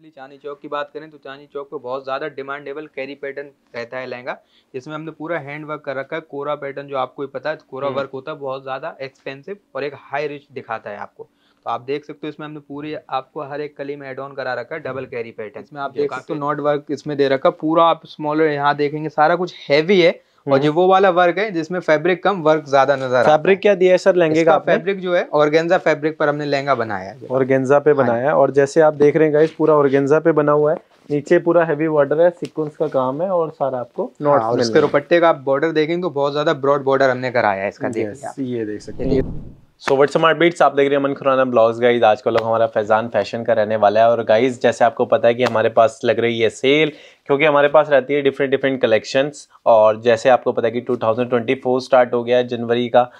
Specially चांदी चौक की बात करें तो चांदी चौक पे बहुत ज़्यादा डिमांडेबल कैरी पैटर्न रहता है लहंगा जिसमें हमने पूरा हैंड वर्क कर रखा है कोरा पैटर्न जो आपको पता है तो कोरा वर्क हम्म। होता है बहुत ज़्यादा एक्सपेंसिव और एक हाई रिच दिखाता है आपको तो आप देख सकते हो इसमें हमने पूरी आपको हर एक कली में एड ऑन करा रखा है डबल कैरी पैटर्न इसमें आप देख सकते हो नॉट वर्क इसमें दे रखा पूरा आप स्मॉलर यहाँ देखेंगे सारा कुछ हैवी है और जो हम्म। वो वाला वर्क है जिसमें फैब्रिक कम वर्क ज्यादा नजर फैब्रिक क्या दिया है सर लहंगे का फैब्रिक जो है ऑर्गेंजा फैब्रिक पर हमने लहंगा बनाया है ऑर्गेंजा पे हाँ। बनाया है और जैसे आप देख रहे हैं गाइस पूरा ऑर्गेंजा पे बना हुआ है नीचे पूरा हैवी बॉर्डर है सीक्वेंस का काम है और सारा आपको नॉट हाँ, और इसके दुपट्टे का आप बॉर्डर देखेंगे तो बहुत ज्यादा ब्रॉड बॉर्डर हमने कराया है इसका ये देख सकते हैं सो वट स्मार्ट बीट्स आप देख रहे हैं अमन खुराना ब्लॉग्स गाइज आज का लोग हमारा फैज़ान फैशन का रहने वाला है और गाइज जैसे आपको पता है कि हमारे पास लग रही है सेल क्योंकि हमारे पास रहती है डिफरेंट डिफरेंट कलेक्शंस और जैसे आपको पता है कि 2024 स्टार्ट हो गया है जनवरी का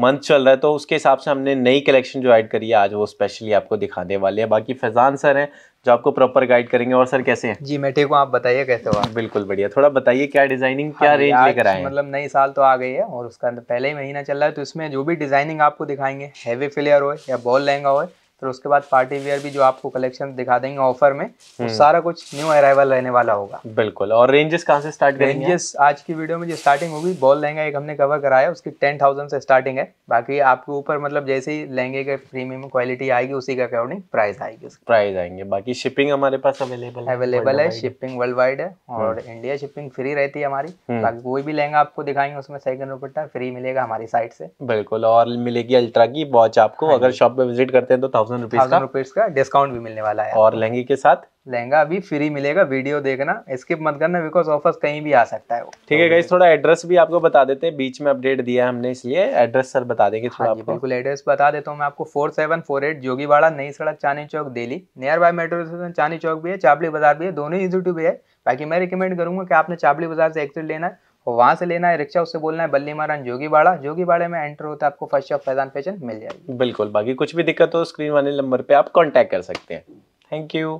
मंथ चल रहा है तो उसके हिसाब से हमने नई कलेक्शन जो ऐड करी है आज वो स्पेशली आपको दिखाने वाले हैं बाकी फैज़ान सर हैं जो आपको प्रॉपर गाइड करेंगे और सर कैसे हैं जी मैं ठीक हूँ आप बताइए कैसे हो बिल्कुल बढ़िया थोड़ा बताइए क्या डिजाइनिंग क्या हाँ, रेंज लेकर आए मतलब नई साल तो आ गई है और उसका पहले ही महीना चल रहा है तो इसमें जो भी डिजाइनिंग आपको दिखाएंगे हैवी फ्लेयर हो या बॉल लहंगा हो फिर उसके बाद पार्टी वेयर भी जो आपको कलेक्शन दिखा देंगे ऑफर में वो हम्म। सारा कुछ न्यू अराइवल रहने वाला होगा बिल्कुल और रेंजेस कहाँ से स्टार्ट रेंजेस आज की वीडियो में जो स्टार्टिंग होगी बॉल लहंगा एक हमने कवर कराया उसकी टेन थाउजेंड से स्टार्टिंग है बाकी आपके ऊपर मतलब जैसे ही लहंगे के प्रीमियम क्वालिटी आएगी उसी के अकॉर्डिंग प्राइस आएगी प्राइस आएंगे बाकी शिपिंग हमारे पास अवेलेबल अवेलेबल है शिपिंग वर्ल्ड वाइड है हम्म। और इंडिया शिपिंग फ्री रहती है हमारी हम्म। बाकी कोई भी लहंगा आपको दिखाएंगे उसमें सेकंड रुपट्टा फ्री मिलेगा हमारी साइड से बिल्कुल और मिलेगी अल्ट्रा की वॉच आपको हाँ अगर शॉप पे विजिट करते हैं तो थाउजेंड रुपीज थाउजेंड रुपीज का डिस्काउंट भी मिलने वाला है और लहंगे के साथ लहंगा अभी फ्री मिलेगा वीडियो देखना स्किप मत करना बिकॉज ऑफर्स कहीं भी आ सकता है ठीक है थोड़ा एड्रेस भी आपको बता देते हैं बीच में अपडेट दिया है हमने इसलिए एड्रेस सर बता देंगे थोड़ा हाँ आपको बिल्कुल एड्रेस बता देता हूँ मैं आपको four seven four eight Jogiwada Nai Sarak Chandni Chowk Delhi near by metro station Chandni Chowk भी है चापली बाजार भी है दोनों ही भी है बाकी मैं रिकमेंड करूंगा कि आपने चापली बाजार से एक्सिट लेना है और वहाँ से लेना है रिक्शा उससे बोलना है बल्ली मारान जोगीबाड़ा जोगीबाड़े में एंटर होता है आपको फर्स्ट शॉप फैजान फैशन मिल जाएगी बिल्कुल बाकी कुछ भी दिक्कत हो स्क्रीन वाले नंबर पर आप कॉन्टैक्ट कर सकते हैं थैंक यू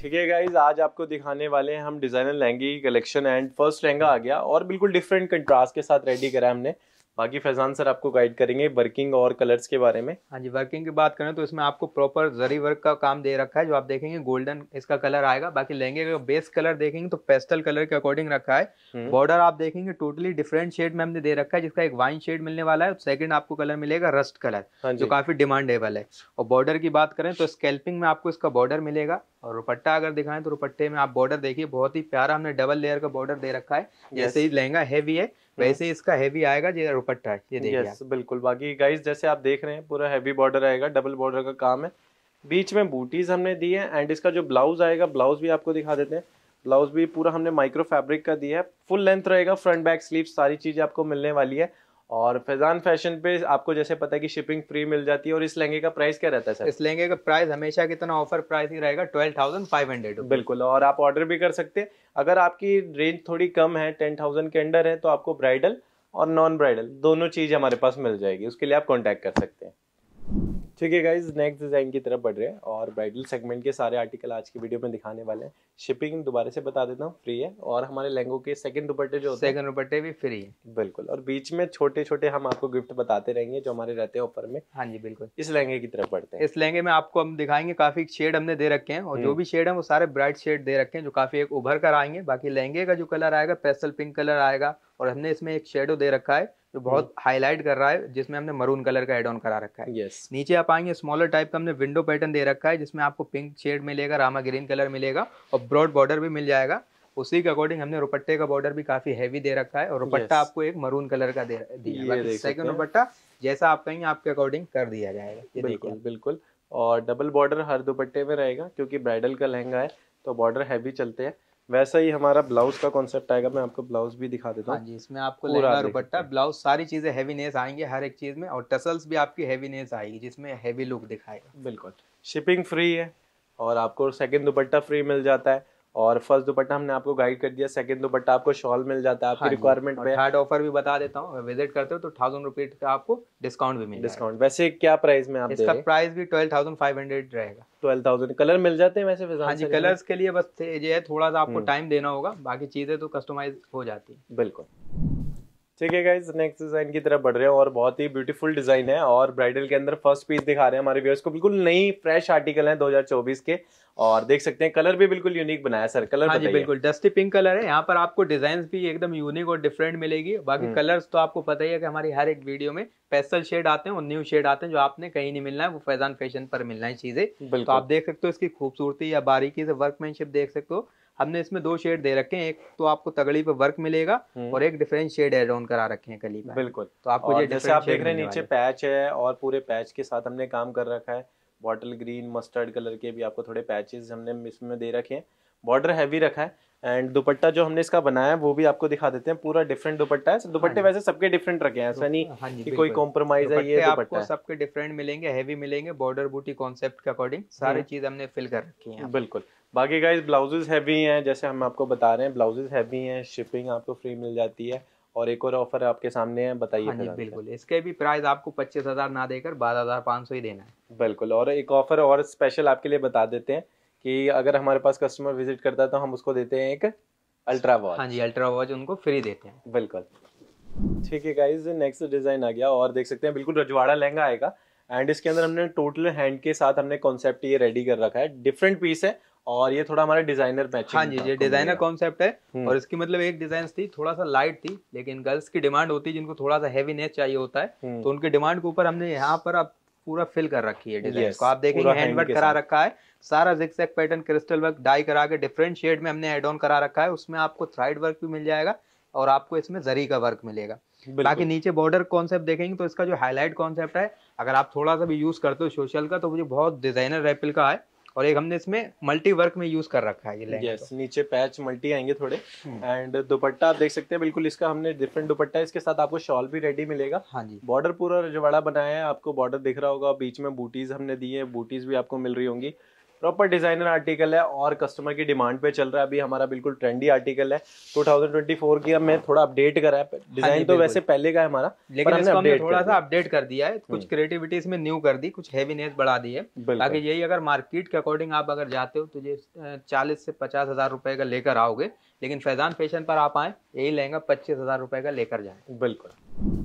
ठीक है गाइज आज आपको दिखाने वाले हैं हम डिज़ाइनर लहंगे कलेक्शन एंड फर्स्ट लहंगा आ गया और बिल्कुल डिफरेंट कंट्रास्ट के साथ रेडी करा हमने बाकी फैजान सर आपको गाइड करेंगे वर्किंग और कलर्स के बारे में हाँ जी वर्किंग की बात करें तो इसमें आपको प्रॉपर जरी वर्क का काम दे रखा है जो आप देखेंगे गोल्डन इसका कलर आएगा बाकी लहंगे का बेस कलर देखेंगे तो पेस्टल कलर के अकॉर्डिंग रखा है बॉर्डर हम्म। आप देखेंगे टोटली डिफरेंट शेड में हमने दे रखा है जिसका एक वाइन शेड मिलने वाला है सेकंड आपको कलर मिलेगा रस्ट कलर हाँ जो काफी डिमांडेबल है और बॉर्डर की बात करें तो स्केल्पिंग में आपको इसका बॉर्डर मिलेगा और रुपट्टा अगर दिखाएं तो रुपट्टे में आप बॉर्डर देखिए बहुत ही प्यारा हमने डबल लेयर का बॉर्डर दे रखा है जैसे ही लहंगा हैवी है हम्म। वैसे इसका हैवी आएगा ये दुपट्टा ये देखिए yes, बिल्कुल बाकी गाइस जैसे आप देख रहे हैं पूरा हैवी बॉर्डर आएगा डबल बॉर्डर का काम है बीच में बूटीज हमने दी है एंड इसका जो ब्लाउज आएगा ब्लाउज भी आपको दिखा देते हैं ब्लाउज भी पूरा हमने माइक्रो फैब्रिक का दिया है फुल लेंथ रहेगा फ्रंट बैक स्लीव सारी चीज़ें आपको मिलने वाली है और फैजान फैशन पे आपको जैसे पता है कि शिपिंग फ्री मिल जाती है और इस लहंगे का प्राइस क्या रहता है सर इस लहंगे का प्राइस हमेशा कितना ऑफर प्राइस ही रहेगा ट्वेल्व थाउजेंड फाइव हंड्रेड बिल्कुल और आप ऑर्डर भी कर सकते हैं अगर आपकी रेंज थोड़ी कम है टेन थाउजेंड के अंडर है तो आपको ब्राइडल और नॉन ब्राइडल दोनों चीज़ हमारे पास मिल जाएगी उसके लिए आप कॉन्टैक्ट कर सकते हैं ठीक है गाइज नेक्स्ट डिज़ाइन की तरफ बढ़ रहे हैं और ब्राइडल सेगमेंट के सारे आर्टिकल आज की वीडियो में दिखाने वाले हैं शिपिंग दोबारा से बता देता हूँ फ्री है और हमारे लहंगो के सेकंड दुपट्टे जो सेकंड दुपट्टे भी फ्री है बिल्कुल और बीच में छोटे छोटे हम आपको गिफ्ट बताते रहेंगे जो हमारे रहते हैं ऊपर में हाँ जी बिल्कुल इस लहंगे की तरफ बढ़ते हैं इस लहंगे में आपको हम दिखाएंगे काफी शेड हमने दे रखे हैं और जो हम्म। भी शेड है वो सारे ब्राइट शेड दे रखे हैं जो काफी एक उभर कर आएंगे बाकी लहंगे का जो कलर आएगा पेस्टल पिंक कलर आएगा और हमने इसमें एक शेडो दे रखा है जो बहुत हाईलाइट हम्म। कर रहा है जिसमें हमने मरून कलर का एड ऑन करा रखा है yes. नीचे आप आएंगे स्मॉलर टाइप का हमने विंडो पैटर्न दे रखा है जिसमें आपको पिंक शेड मिलेगा रामा ग्रीन कलर मिलेगा और ब्रॉड बॉर्डर भी मिल जाएगा उसी के अकॉर्डिंग हमने रुपट्टे का बॉर्डर भी काफी हैवी दे रखा है और रुपट्टा yes. आपको एक मरून कलर का दे दिया सेकंड रुपट्टा जैसा आप कहेंगे आपके अकॉर्डिंग कर दिया जाएगा बिल्कुल बिल्कुल और डबल बॉर्डर हर दुपट्टे में रहेगा क्योंकि ब्राइडल का लहंगा है तो बॉर्डर हैवी चलते हैं वैसा ही हमारा ब्लाउज का कॉन्सेप्ट आएगा मैं आपको ब्लाउज भी दिखा देता हूँ हाँ जी इसमें आपको दुपट्टा ब्लाउज सारी चीज़ें हैवीनेस आएंगे हर एक चीज़ में और टसल्स भी आपकी हैवीनेस आएगी जिसमें हैवी लुक दिखाएगा बिल्कुल शिपिंग फ्री है और आपको सेकंड दुपट्टा फ्री मिल जाता है और फर्स्ट दुपट्टा हमने आपको गाइड कर दिया सेकंड दुपट्टा आपको शॉल मिल जाता है आपकी रिक्वायरमेंट पे थर्ड ऑफर भी बता देता हूँ विजिट करते हो तो थाउजेंड रुपीज का आपको डिस्काउंट भी मिलेगा डिस्काउंट वैसे क्या प्राइस में आप इसका प्राइस भी ट्वेल्व थाउजेंड फाइव हंड्रेड रहेगा ट्वेल्व थाउजेंड कलर मिल जाते हैं वैसे हाँ जी कलर्स के लिए बस ये थोड़ा सा आपको टाइम हम्म। देना होगा बाकी चीजें तो कस्टमाइज हो जाती है बिल्कुल ठीक है गाइज नेक्स्ट डिजाइन की तरफ बढ़ रहे हैं और बहुत ही ब्यूटीफुल डिजाइन है और ब्राइडल के अंदर फर्स्ट पीस दिखा रहे हैं हमारे व्यवर्स को बिल्कुल नई फ्रेश आर्टिकल है 2024 के और देख सकते हैं कलर भी बिल्कुल यूनिक बनाया सर कलर हाँ जी बिल्कुल डस्टी पिंक कलर है यहाँ पर आपको डिजाइन भी एकदम यूनिक और डिफरेंट मिलेगी बाकी कलर्स हम्म। तो आपको पता ही है कि हमारी हर एक वीडियो में पेस्टल शेड आते हैं और न्यू शेड आते हैं जो आपने कहीं नहीं मिलना है वो फैजान फैशन पर मिलना है चीजें तो आप देख सकते हो इसकी खूबसूरती या बारीकी से वर्कमैनशिप देख सकते हो हमने इसमें दो शेड दे रखे हैं एक तो आपको तगड़ी पे वर्क मिलेगा हम्म। और एक डिफरेंट शेड एड ऑन करा रखे हैं कली पे बिल्कुल तो आपको ये जैसे आप देख रहे हैं नीचे पैच है और पूरे पैच के साथ हमने काम कर रखा है बॉटल ग्रीन मस्टर्ड कलर के भी आपको थोड़े पैचेस हमने इसमें दे रखे हैं बॉर्डर हैवी रखा है एंड दुपट्टा जो हमने इसका बनाया है वो भी आपको दिखा देते हैं पूरा डिफरेंट दुपट्टा है दुपट्टे हाँ वैसे सबके डिफरेंट रखे हैं ऐसा नहीं हाँ कि कोई कॉम्प्रोमाइज है ये आपको सबके डिफरेंट मिलेंगे हैवी मिलेंगे बॉर्डर बूटी कॉन्सेप्ट के अकॉर्डिंग सारी चीज हमने फिल कर रखी है बिल्कुल बाकी गाइज ब्लाउजेज हैवी हैं जैसे हम आपको बता रहे हैं ब्लाउजेज हैवी हैं शिपिंग आपको फ्री मिल जाती है और एक और ऑफर आपके सामने है बताइए हाँ बिल्कुल इसके भी प्राइस आपको पच्चीस हजार ना देकर बारह हजार पाँच सौ ही देना है बिल्कुल और एक ऑफर और स्पेशल आपके लिए बता देते हैं कि अगर हमारे पास कस्टमर विजिट करता है तो हम उसको देते हैं एक अल्ट्रा वॉच हाँ जी अल्ट्रा वॉच उनको फ्री देते हैं बिल्कुल ठीक है गाइज नेक्स्ट डिजाइन आ गया और देख सकते हैं बिल्कुल रजवाड़ा लहंगा आएगा एंड इसके अंदर हमने टोटल हैंड के साथ हमने कॉन्सेप्ट ये रेडी कर रखा है डिफरेंट पीस है और ये थोड़ा हमारे डिजाइनर मैचिंग हाँ जी ये डिजाइनर कॉन्सेप्ट है हम्म। और इसकी मतलब एक डिजाइन थी थोड़ा सा लाइट थी लेकिन गर्ल्स की डिमांड होती है जिनको थोड़ा सा हैवी नेच चाहिए होता है हम्म। तो उनके डिमांड के ऊपर हमने यहाँ पर आप पूरा फिल कर रखी है डिजाइन को आप देखेंगे हैंडवर्क करा रखा है सारा जिक्स पैटर्न क्रिस्टल वर्क डाई करा के डिफरेंट शेड में हमने एड ऑन करा रखा है उसमें आपको थ्राइड वर्क भी मिल जाएगा और आपको इसमें जरी का वर्क मिलेगा बाकी नीचे बॉर्डर कॉन्सेप्ट देखेंगे तो इसका जो हाईलाइट कॉन्सेप्ट है अगर आप थोड़ा सा भी यूज करते हो सोशल का तो मुझे बहुत डिजाइनर रेपिल का है और एक हमने इसमें मल्टी वर्क में यूज कर रखा है ये yes, तो. नीचे पैच मल्टी आएंगे थोड़े एंड हम्म। दुपट्टा आप देख सकते हैं बिल्कुल इसका हमने डिफरेंट दुपट्टा इसके साथ आपको शॉल भी रेडी मिलेगा हाँ जी बॉर्डर पूरा रजवाड़ा बनाया है आपको बॉर्डर दिख रहा होगा बीच में बूटीज हमने दी है बूटीज भी आपको मिल रही होंगी प्रॉपर डिजाइनर आर्टिकल है और कस्टमर की डिमांड पे चल रहा है अभी हमारा बिल्कुल ट्रेंडी आर्टिकल है 2024 की मैं थोड़ा अपडेट करा है डिजाइन हाँ तो वैसे पहले का है हमारा लेकिन हमने, हमने थोड़ा सा अपडेट कर दिया है कुछ क्रिएटिविटी इसमें न्यू कर दी कुछ हैवीनेस बढ़ा दी है ताकि यही अगर मार्केट के अकॉर्डिंग आप अगर जाते हो तो ये चालीस से पचास हजार रुपए का लेकर आओगे लेकिन फैजान फैशन पर आप आए यही लहंगा पच्चीस हजार रुपए का लेकर जाए बिल्कुल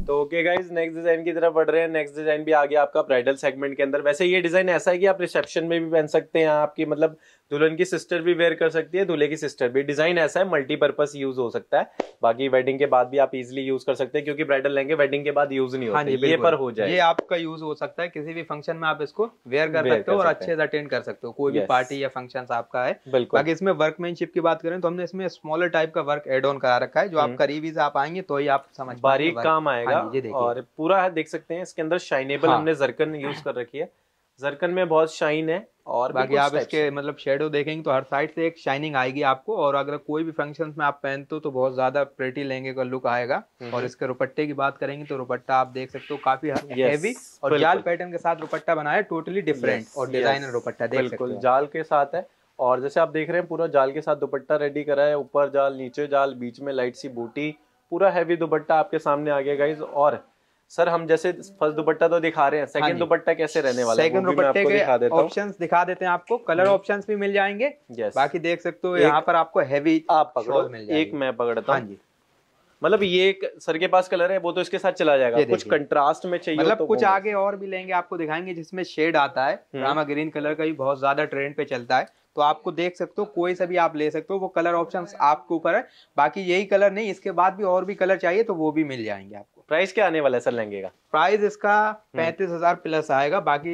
तो ओके गाइज नेक्स्ट डिजाइन की तरफ बढ़ रहे हैं नेक्स्ट डिजाइन भी आ गया आपका ब्राइडल सेगमेंट के अंदर वैसे ये डिजाइन ऐसा है कि आप रिसेप्शन में भी पहन सकते हैं आपकी मतलब दुल्हन की सिस्टर भी वेयर कर सकती है दूल्हे की सिस्टर भी डिजाइन ऐसा है मल्टीपर्पज यूज हो सकता है बाकी वेडिंग के बाद भी आप इजिली यूज कर सकते हैं क्योंकि ब्राइडल लेंगे वेडिंग के बाद यूज नहीं होता हाँ ये पर हो जाए ये आपका यूज हो सकता है किसी भी फंक्शन में आप इसको वेयर कर सकते हो और अच्छे से अटेंड कर सकते हो कोई भी पार्टी या फंक्शन आपका है बिल्कुल बाकी इसमें वर्कमैनशिप की बात करें तो हमने इसमें स्मॉलर टाइप का वर्क एड ऑन करा रखा है जो आप हम्म। करीबी से आप आएंगे तो ही आप समझ बारीक काम काम आएगा हाँ, ये और पूरा है देख सकते हैं इसके अंदर शाइनेबल हाँ। हमने जरकन यूज कर रखी है जरकन में बहुत शाइन है और बाकी आप इसके मतलब शेडो देखेंगे तो हर साइड से एक शाइनिंग आएगी आपको और अगर कोई भी फंक्शन में आप पहनते हो तो बहुत ज्यादा प्रेटी लेंगे का लुक आएगा हम्म, और हम्म। इसके रुपट्टे की बात करेंगे तो रुपट्टा आप देख सकते हो काफी हैवी और जाल पैटर्न के साथ रुपट्टा बनाया टोटली डिफरेंट और डिजाइनर रुपट्टा देख बिल्कुल जाल के साथ है और जैसे आप देख रहे हैं पूरा जाल के साथ दुपट्टा रेडी करा है ऊपर जाल नीचे जाल बीच में लाइट सी बूटी पूरा हैवी दुपट्टा आपके सामने आ गया गाइज और सर हम जैसे फर्स्ट दुपट्टा तो दिखा रहे हैं सेकंड हाँ दुपट्टा कैसे रहने वाला सेकंड दुपट्टे के ऑप्शंस दिखा, देते हैं आपको कलर ऑप्शंस हम्म. भी मिल जाएंगे बाकी देख सकते हो यहाँ पर आपको हैवी आप पकड़ो एक मैं पकड़ता हूँ हाँ मतलब ये सर के पास कलर है वो तो इसके साथ चला जाएगा कुछ कंट्रास्ट में चाहिए मतलब तो कुछ आगे और भी लेंगे आपको दिखाएंगे जिसमें शेड आता है हम्म। रामा ग्रीन कलर का भी बहुत ज्यादा ट्रेंड पे चलता है तो आपको देख सकते हो कोई सा भी आप ले सकते हो वो कलर ऑप्शन आपके ऊपर है बाकी यही कलर नहीं इसके बाद भी और भी कलर चाहिए तो वो भी मिल जाएंगे आपको प्राइस क्या आने वाला है सर लहंगे का प्राइस इसका हम्म। पैंतीस हजार प्लस आएगा बाकी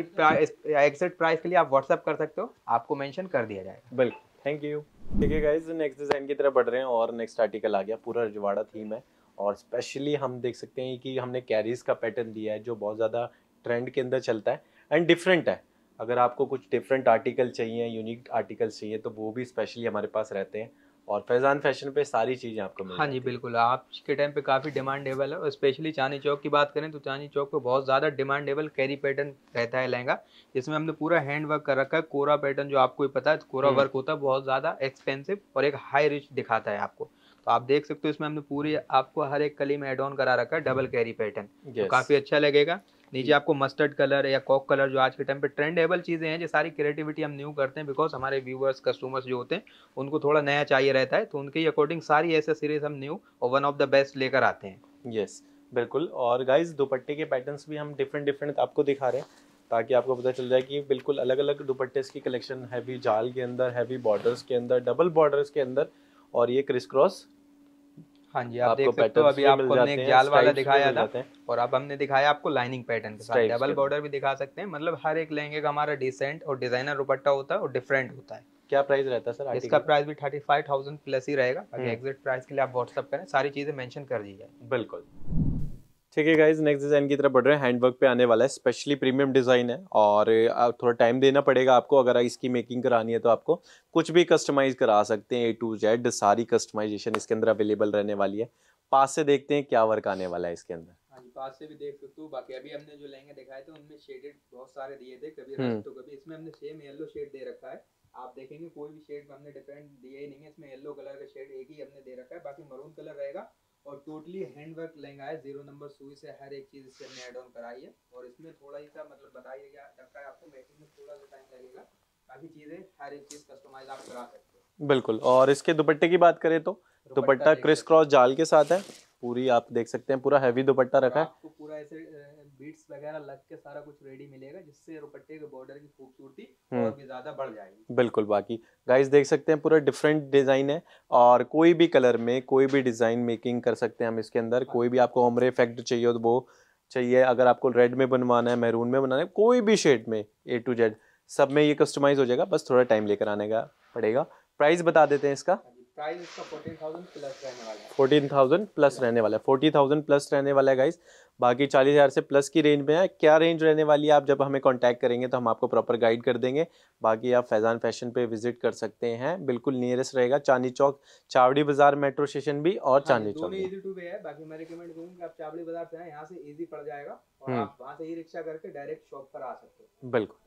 एक्सेट प्राइस के लिए आप व्हाट्सअप कर सकते हो आपको मेंशन कर दिया जाएगा बिल्कुल थैंक यू ठीक है नेक्स्ट डिज़ाइन की तरफ बढ़ रहे हैं और नेक्स्ट आर्टिकल आ गया पूरा रजवाड़ा थीम है और स्पेशली हम देख सकते हैं कि हमने कैरीज का पैटर्न दिया है जो बहुत ज़्यादा ट्रेंड के अंदर चलता है एंड डिफरेंट है अगर आपको कुछ डिफरेंट आर्टिकल चाहिए यूनिक आर्टिकल चाहिए तो वो भी स्पेशली हमारे पास रहते हैं और फैजान फैशन पे सारी चीज़ें आपको मिल हाँ जी बिल्कुल आज के टाइम पे काफ़ी डिमांडेबल है और स्पेशली चांदी चौक की बात करें तो चांदी चौक पे बहुत ज़्यादा डिमांडेबल कैरी पैटर्न रहता है लहंगा जिसमें हमने पूरा हैंड वर्क कर रखा है कोरा पैटर्न जो आपको पता है तो कोरा वर्क हम्म। होता है बहुत ज़्यादा एक्सपेंसिव और एक हाई रिच दिखाता है आपको तो आप देख सकते हो इसमें हमने पूरी आपको हर एक कली में एड ऑन करा रखा है डबल कैरी पैटर्न तो काफी अच्छा लगेगा नीचे आपको मस्टर्ड कलर या कॉक कलर जो आज के टाइम पे ट्रेंडेबल चीज़ें हैं जो सारी क्रिएटिविटी हम न्यू करते हैं बिकॉज हमारे व्यूअर्स कस्टमर्स जो होते हैं उनको थोड़ा नया चाहिए रहता है तो उनके अकॉर्डिंग सारी ऐसे सीरीज हम न्यू और वन ऑफ द बेस्ट लेकर आते हैं यस yes, बिल्कुल और गाइज दुपट्टे के पैटर्न भी हम डिफरेंट डिफरेंट आपको दिखा रहे हैं ताकि आपको पता चल जाए कि बिल्कुल अलग अलग दुपट्टे की कलेक्शन हैवी जाल के अंदर हैवी बॉर्डर्स के अंदर डबल बॉर्डर्स के अंदर और ये क्रिस क्रॉस हाँ जी आप देख सकते हो अभी आपको हमने एक जाल वाला दिखाया था और अब हमने दिखाया आपको लाइनिंग पैटर्न के साथ डबल बॉर्डर भी दिखा सकते हैं मतलब हर एक लहंगे का हमारा डिसेंट और डिजाइनर दुपट्टा होता है और डिफरेंट होता है क्या प्राइस रहता है सर इसका प्राइस भी थर्टी फाइव थाउजेंड प्लस ही रहेगा एग्जिट हम्म। प्राइस के लिए आप व्हाट्सअप करें सारी चीजें मेंशन कर दी जाए बिल्कुल ठीक है गाइज नेक्स्ट डिज़ाइन की तरफ बढ़ रहे हैं हैंडवर्क पे आने वाला है स्पेशली प्रीमियम डिज़ाइन है और थोड़ा टाइम देना पड़ेगा आपको अगर इसकी मेकिंग करानी है तो आपको कुछ भी कस्टमाइज़ करा सकते हैं ए टू जेड सारी कस्टमाइजेशन इसके अंदर अवेलेबल रहने वाली है पास से देखते हैं क्या वर्क आने वाला है इसके अंदर हाँ पास से भी देख सकते हो बाकी अभी हमने जो लहंगे दिखाए थे उनमें शेडेड बहुत सारे दिए थे कभी तो कभी इसमें हमने सेम येलो शेड दे रखा है आप देखेंगे कोई भी शेड हमने डिफरेंट दिया ही नहीं है इसमें येलो कलर का शेड एक ही हमने दे रखा है बाकी मरून कलर रहेगा और टोटली हैंड वर्क लहंगा है जीरो नंबर सुई से हर एक चीज़ इसे हमने एड ऑन कराई है और इसमें थोड़ा ही सा मतलब बताइए क्या लगता है आपको मेकिंग में थोड़ा सा टाइम लगेगा बाकी चीज़ें हर एक चीज़ कस्टमाइज आप करा सकते हैं बिल्कुल और इसके दुपट्टे की बात करें तो दुपट्टा क्रिस क्रॉस जाल के साथ है पूरी आप देख सकते हैं पूरा हैवी दुपट्टा रखा है आपको पूरा ऐसे बीट्स वगैरह लग के सारा कुछ रेडी मिलेगा जिससे दुपट्टे के बॉर्डर की खूबसूरती हम्म। और भी ज़्यादा बढ़ जाएगी बिल्कुल बाकी गाइस देख सकते हैं पूरा डिफरेंट डिज़ाइन है और कोई भी कलर में कोई भी डिज़ाइन मेकिंग कर सकते हैं हम इसके अंदर कोई भी आपको ओमरे इफेक्ट चाहिए तो वो चाहिए अगर आपको रेड में बनवाना है मेहरून में बनाना है कोई भी शेड में ए टू जेड सब में ये कस्टमाइज़ हो जाएगा बस थोड़ा टाइम लेकर आने का पड़ेगा प्राइस बता देते हैं इसका प्राइस इसका प्लस रहने वाला है फोर्टी थाउजेंड प्लस रहने वाला है गाइस बाकी चालीस हज़ार से प्लस की रेंज में है क्या रेंज रहने वाली है आप जब हमें कांटेक्ट करेंगे तो हम आपको प्रॉपर गाइड कर देंगे बाकी आप फैज़ान फैशन पे विजिट कर सकते हैं बिल्कुल नियरेस्ट रहेगा चांदी चौक चावड़ी बाजार मेट्रो स्टेशन भी और हाँ, चांदी चौक इजी टू वे है बाकी मैं रिकमेंड करूँगा आप चावड़ी बाजार से यहाँ से ईजी पड़ जाएगा और हम्म। आप वहाँ से ही रिक्शा करके डायरेक्ट शॉप पर आ सकते हो बिल्कुल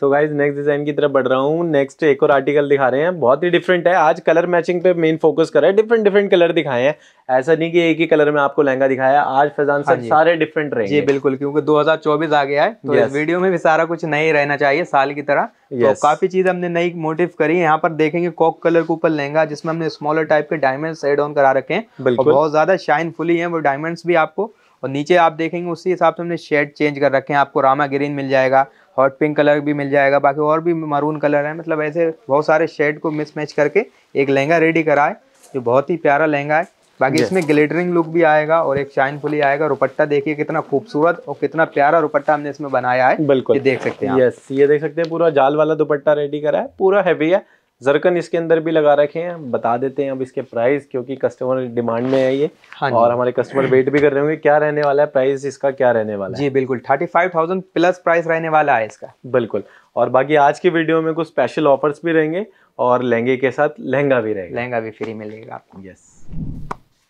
सो गाइज नेक्स्ट डिजाइन की तरफ बढ़ रहा हूँ नेक्स्ट एक और आर्टिकल दिखा रहे हैं बहुत ही डिफरेंट है आज कलर मैचिंग पे मेन फोकस करा है डिफरेंट डिफरेंट कलर दिखाए हैं ऐसा नहीं कि एक ही कलर में आपको लहंगा दिखाया आज फैजान हाँ सर सारे डिफरेंट रहे जी बिल्कुल क्योंकि 2024 आ गया है तो इस वीडियो में भी सारा कुछ नई रहना चाहिए साल की तरह तो काफी चीज हमने नई मोटिव करी यहाँ पर देखेंगे कॉक कलर के ऊपर लहंगा जिसमें हमने स्मॉलर टाइप के डायमंड एड ऑन करा रखे हैं बहुत ज्यादा शाइन फुली है वो डायमंड्स भी आपको और नीचे आप देखेंगे उसी हिसाब से हमने शेड चेंज कर रखे हैं आपको रामा ग्रीन मिल जाएगा हॉट पिंक कलर भी मिल जाएगा बाकी और भी मरून कलर है मतलब ऐसे बहुत सारे शेड को मिसमैच करके एक लहंगा रेडी करा है जो बहुत ही प्यारा लहंगा है बाकी इसमें ग्लिटरिंग लुक भी आएगा और एक फुली आएगा रुपट्टा देखिए कितना खूबसूरत और कितना प्यारा रुपट्टा हमने इसमें बनाया है बिल्कुल ये देख सकते हैं यस ये देख सकते हैं पूरा जाल वाला दुपट्टा रेडी करा है पूरा हैवी है जरकन इसके अंदर भी लगा रखे हैं बता देते हैं अब इसके प्राइस क्योंकि कस्टमर डिमांड में है ये हाँ और हमारे कस्टमर वेट भी कर रहे होंगे क्या रहने वाला है प्राइस इसका क्या रहने वाला है जी बिल्कुल thirty five thousand plus price रहने वाला है इसका बिल्कुल और बाकी आज की वीडियो में कुछ स्पेशल ऑफर्स भी रहेंगे और लहंगे के साथ लहंगा भी रहेगा लहंगा भी फ्री मिलेगा आपको yes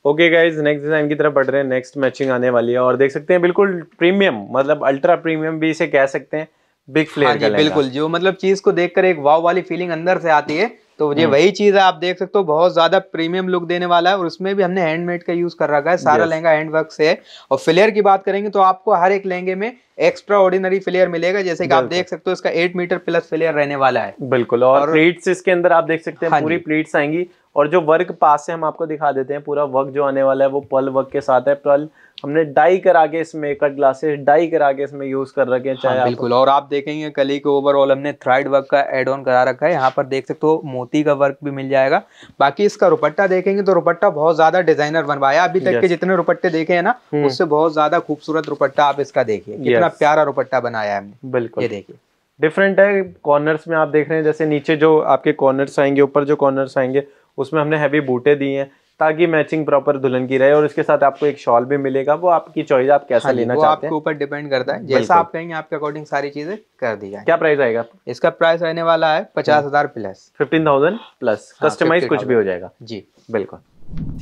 okay guys next design की तरफ बढ़ रहे हैं नेक्स्ट मैचिंग आने वाली है और देख सकते हैं बिल्कुल प्रीमियम मतलब अल्ट्रा प्रीमियम भी इसे कह सकते हैं बिग फ्लेयर हाँ बिल्कुल जो मतलब चीज को देखकर एक वाव वाली फीलिंग अंदर से आती है तो ये हम्म। वही चीज है आप देख सकते हो बहुत ज्यादा प्रीमियम लुक देने वाला है और उसमें भी हमने हैंडमेड का यूज कर रखा है सारा लहंगा हैंड वर्क से है और फ्लेयर की बात करेंगे तो आपको हर एक लहंगे में एक्स्ट्रा ऑर्डिनरी फ्लेयर मिलेगा जैसे कि आप देख सकते हो इसका एट मीटर प्लस फ्लेयर रहने वाला है बिल्कुल और, और प्लेट्स इसके अंदर आप देख सकते हैं हाँ पूरी प्लेट्स आएंगी और जो वर्क पास से हम आपको दिखा देते हैं पूरा वर्क जो आने वाला है वो पल वर्क के साथ है पल हमने डाई करा के इसमें कट ग्लासेस डाई करा के इसमें यूज कर रखे हैं हाँ, चाहे हाँ, बिल्कुल और आप देखेंगे कली के ओवरऑल हमने थ्राइड वर्क का एड ऑन करा रखा है यहाँ पर देख सकते हो मोती का वर्क भी मिल जाएगा बाकी इसका रुपट्टा देखेंगे तो रुपट्टा बहुत ज्यादा डिजाइनर बनवाया अभी तक के जितने रुपट्टे देखे हैं ना हम्म। उससे बहुत ज्यादा खूबसूरत रुपट्टा आप इसका देखिए कितना प्यारा रुपट्टा बनाया है हमने बिल्कुल ये देखिए डिफरेंट है कॉर्नर्स में आप देख रहे हैं जैसे नीचे जो आपके कॉर्नर्स आएंगे ऊपर जो कॉर्नर्स आएंगे उसमें हमने हैवी बूटे दिए हैं ताकि मैचिंग प्रॉपर दुल्हन की रहे और इसके साथ आपको एक शॉल भी मिलेगा वो आपकी चॉइस आप कैसा हाँ, लेना वो चाहते हैं आपके ऊपर डिपेंड करता है जैसा आप कहेंगे आपके अकॉर्डिंग सारी चीजें कर दी जाए क्या प्राइस आएगा इसका प्राइस रहने वाला है पचास हजार plus fifteen thousand plus customise कुछ भी हो जाएगा जी बिल्कुल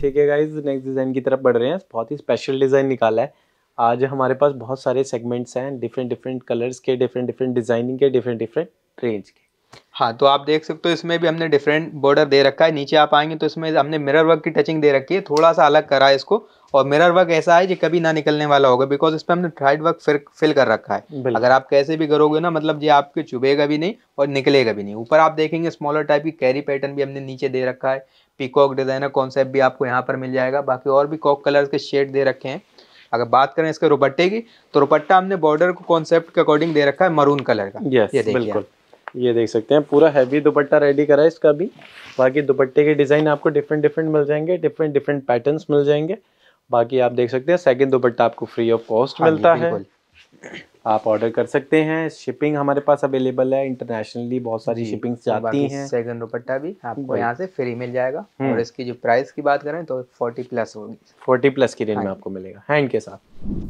ठीक है गाइज नेक्स्ट डिजाइन की तरफ बढ़ रहे हैं बहुत ही स्पेशल डिजाइन निकाला है आज हमारे पास बहुत सारे सेगमेंट्स हैं डिफरेंट डिफरेंट कलर्स के डिफरेंट डिफरेंट डिजाइनिंग के डिफरेंट डिफरेंट रेंज के हाँ तो आप देख सकते हो इसमें भी हमने डिफरेंट बॉर्डर दे रखा है नीचे आप आएंगे तो इसमें हमने मिरर वर्क की टचिंग दे रखी है थोड़ा सा अलग करा है इसको और मिरर वर्क ऐसा है जो कभी ना निकलने वाला होगा बिकॉज इस पर हमने ट्राइड वर्क फिर फिल कर रखा है अगर आप कैसे भी करोगे ना मतलब ये आपके चुभेगा भी नहीं और निकलेगा भी नहीं ऊपर आप देखेंगे स्मॉलर टाइप की कैरी पैटर्न भी हमने नीचे दे रखा है पिकॉक डिजाइनर कॉन्सेप्ट भी आपको यहाँ पर मिल जाएगा बाकी और भी कॉक कलर के शेड दे रखे हैं अगर बात करें इसके रुपट्टे की तो रुपट्टा हमने बॉर्डर को कॉन्सेप्ट के अकॉर्डिंग दे रखा है मरून कलर का ये देखिए ये देख सकते हैं पूरा हैवी दुपट्टा रेडी करा है इसका भी बाकी दुपट्टे के डिज़ाइन आपको डिफरेंट डिफरेंट मिल जाएंगे डिफरेंट डिफरेंट पैटर्न्स मिल जाएंगे बाकी आप देख सकते हैं सेकंड दुपट्टा आपको फ्री ऑफ कॉस्ट मिलता है आप ऑर्डर कर सकते हैं शिपिंग हमारे पास अवेलेबल है इंटरनेशनली बहुत सारी शिपिंग जाती हैं सेकंड दुपट्टा भी आपको यहाँ से फ्री मिल जाएगा हम्म। और इसकी जो प्राइस की बात करें तो फोर्टी प्लस होगी फोर्टी प्लस की रेंज हाँ में आपको मिलेगा हैंड के साथ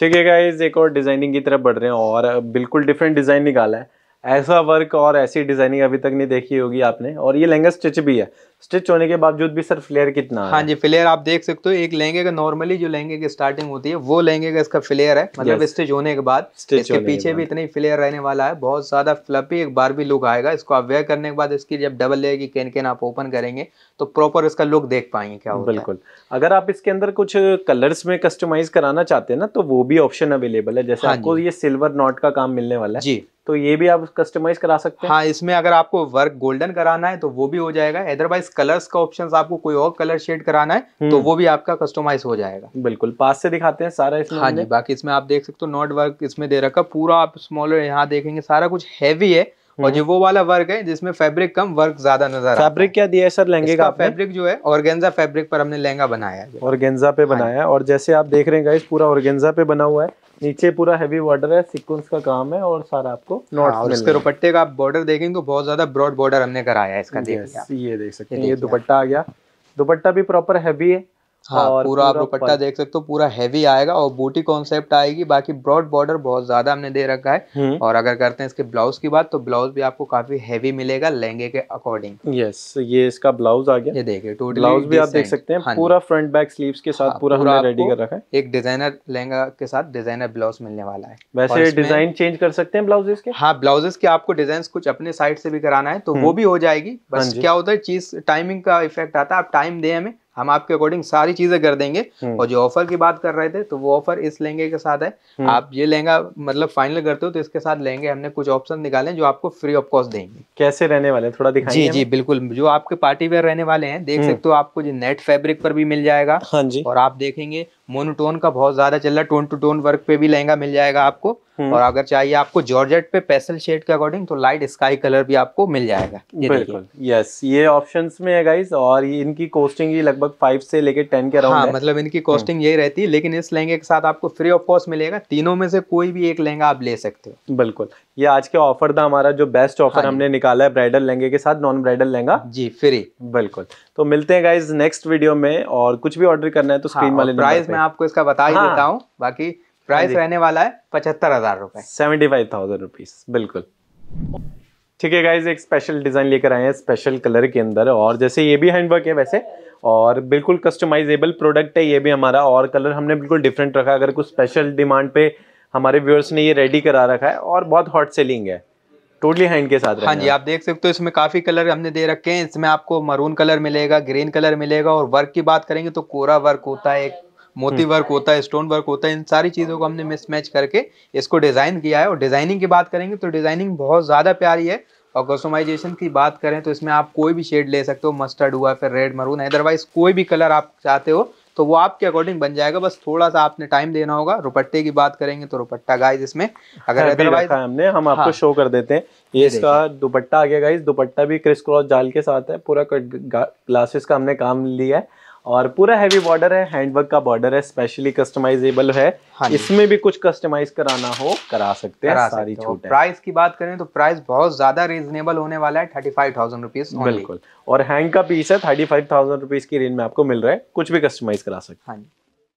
ठीक है गाइज एक और डिजाइनिंग की तरफ बढ़ रहे हैं और बिल्कुल डिफरेंट डिजाइन निकाला है ऐसा वर्क और ऐसी डिजाइनिंग अभी तक नहीं देखी होगी आपने और ये लहंगा स्टिच भी है स्टिच होने के बावजूद भी सर फ्लेयर कितना है हाँ जी फ्लेयर आप देख सकते हो एक लहंगे का नॉर्मली जो लहंगे की स्टार्टिंग होती है वो लहंगे का इसका फ्लेयर है मतलब स्टिच होने के बाद इसके पीछे भी इतना ही फ्लेयर रहने वाला है बहुत ज्यादा फ्लपी एक बार भी लुक आएगा इसको आप वेयर करने के बाद इसकी जब डबल लेयर की कैन कैन आप ओपन करेंगे तो प्रॉपर इसका लुक देख पाएंगे क्या बिल्कुल अगर आप इसके अंदर कुछ कलर्स में कस्टमाइज कराना चाहते हैं ना तो वो भी ऑप्शन अवेलेबल है जैसे हाँ आपको ये सिल्वर नॉट का काम मिलने वाला है जी तो ये भी आप कस्टमाइज करा सकते हैं हाँ इसमें अगर आपको वर्क गोल्डन कराना है तो वो भी हो जाएगा अदरवाइज कलर्स का ऑप्शन आपको कोई और कलर शेड कराना है तो हम्म। वो भी आपका कस्टमाइज हो जाएगा बिल्कुल पास से दिखाते हैं सारा इसमें हाँ जी बाकी इसमें आप देख सकते हो नॉट वर्क इसमें दे रखा पूरा आप स्मॉलर यहाँ देखेंगे सारा कुछ हैवी है और हम्म। जो वो वाला वर्क है जिसमें फैब्रिक कम वर्क ज्यादा नजर फैब्रिक क्या दिया है सर लहंगे का फैब्रिक जो है ऑर्गेंजा फैब्रिक पर हमने लहंगा बनाया है ऑर्गेंजा पे हाँ बनाया है और जैसे आप देख रहे हैं गाइस पूरा ऑर्गेंजा पे बना हुआ है नीचे पूरा हैवी बॉर्डर है सिक्वेंस का काम है और सारा आपको नॉट हाँ, इसके दुपट्टे का आप बॉर्डर देखेंगे बहुत ज्यादा ब्रॉड बॉर्डर हमने कराया है इसका ये देख सकते हैं ये दुपट्टा आ गया दुपट्टा भी प्रॉपर हैवी है हाँ और पूरा आप दुपट्टा देख सकते हो पूरा हैवी आएगा और बूटी कॉन्सेप्ट आएगी बाकी ब्रॉड बॉर्डर बहुत ज्यादा हमने दे रखा है हम्म। और अगर करते हैं इसके ब्लाउज की बात तो ब्लाउज भी आपको काफी हैवी मिलेगा लहंगे के अकॉर्डिंग यस ये इसका ब्लाउज आ गया ये देखिए टोटल ब्लाउज भी आप देख सकते हैं हाँ पूरा फ्रंट बैक स्लीव के साथ हाँ, पूरा हमने रेडी कर रखा है एक डिजाइनर लहंगा के साथ डिजाइनर ब्लाउज मिलने वाला है वैसे डिजाइन चेंज कर सकते हैं ब्लाउजेस के हाँ ब्लाउजेस के आपको डिजाइन कुछ अपने साइड से भी कराना है तो वो हम्म। भी हो जाएगी हाँ बस क्या होता है चीज टाइमिंग का इफेक्ट आता है आप टाइम दे हमें हम आपके अकॉर्डिंग सारी चीजें कर देंगे हम्म। और जो ऑफर की बात कर रहे थे तो वो ऑफर इस लहंगे के साथ है हम्म। आप ये लहंगा मतलब फाइनल करते हो तो इसके साथ लहंगे हमने कुछ ऑप्शन निकाले जो आपको फ्री ऑफ कॉस्ट देंगे कैसे रहने वाले थोड़ा दिखाइए जी जी बिल्कुल जो आपके पार्टी वेयर रहने वाले हैं देख हम्म। सकते हो आपको नेट फेब्रिक पर भी मिल जाएगा हाँ और आप देखेंगे मोनोटोन का बहुत ज्यादा चल रहा है टोन टू टोन वर्क पे भी लहंगा मिल जाएगा आपको हम्म। और अगर चाहिए आपको जॉर्जेट पे पेसल शेड के अकॉर्डिंग तो लाइट स्काई कलर भी आपको मिल जाएगा ये यस ये ऑप्शंस में है गाइस और इनकी कॉस्टिंग ही लगभग फाइव से लेके टेन के अराउंड हाँ, मतलब इनकी कॉस्टिंग हम्म। यही रहती है लेकिन इस लहंगे के साथ आपको फ्री ऑफ कॉस्ट मिलेगा तीनों में से कोई भी एक लहंगा आप ले सकते हो बिल्कुल ये आज के ऑफर था हमारा जो बेस्ट ऑफर हाँ हमने निकाला है ब्राइडल लहंगे के साथ नॉन ब्राइडल लहंगा जी फ्री बिल्कुल तो मिलते हैं गाइज नेक्स्ट वीडियो में और कुछ भी ऑर्डर करना है तो स्क्रीन हाँ, वाले प्राइस में मैं आपको इसका बता ही हाँ। देता हूँ बाकी प्राइस हाँ रहने वाला है पचहत्तर हजार रुपए सेवेंटी फाइव थाउजेंड रुपीज बिल्कुल ठीक है गाइज एक स्पेशल डिज़ाइन लेकर आए हैं स्पेशल कलर के अंदर और जैसे ये भी हैंडवर्क है वैसे और बिल्कुल कस्टमाइजेबल प्रोडक्ट है ये भी हमारा और कलर हमने बिल्कुल डिफरेंट रखा अगर कुछ स्पेशल डिमांड पे हमारे व्यूअर्स ने ये रेडी करा रखा है और बहुत हॉट सेलिंग है टोटली हैंड के साथ हाँ जी आप देख सकते हो इसमें काफ़ी कलर हमने दे रखे हैं इसमें आपको मरून कलर मिलेगा ग्रीन कलर मिलेगा और वर्क की बात करेंगे तो कोरा वर्क होता है एक मोती हम्म। वर्क होता है स्टोन वर्क होता है इन सारी चीज़ों को हमने मिसमैच करके इसको डिज़ाइन किया है और डिज़ाइनिंग की बात करेंगे तो डिज़ाइनिंग बहुत ज़्यादा प्यारी है और कस्टमाइजेशन की बात करें तो इसमें आप कोई भी शेड ले सकते हो मस्टर्ड हुआ फिर रेड मरून अदरवाइज कोई भी कलर आप चाहते हो तो वो आपके अकॉर्डिंग बन जाएगा बस थोड़ा सा आपने टाइम देना होगा रुपट्टे की बात करेंगे तो रुपट्टा गाइस इसमें अगर हाँ, अदरवाइज हमने हम आपको हाँ, शो कर देते हैं ये इसका दुपट्टा आ गया गाइज दुपट्टा भी क्रिस क्रॉस जाल के साथ है पूरा ग्लासेस का हमने काम लिया है और पूरा हैवी बॉर्डर है हैंडवर्क का बॉर्डर है स्पेशली कस्टमाइजेबल है हाँ इसमें भी कुछ कस्टमाइज कराना हो करा सकते हैं सारी छूट प्राइस की बात करें तो प्राइस बहुत ज्यादा रीजनेबल होने वाला है थर्टी फाइव थाउजेंड रुपीज बिल्कुल और हैंग का पीस है थर्टी फाइव थाउजेंड रुपीज की रेंज में आपको मिल रहा है कुछ भी कस्टमाइज करा सकते हैं हाँ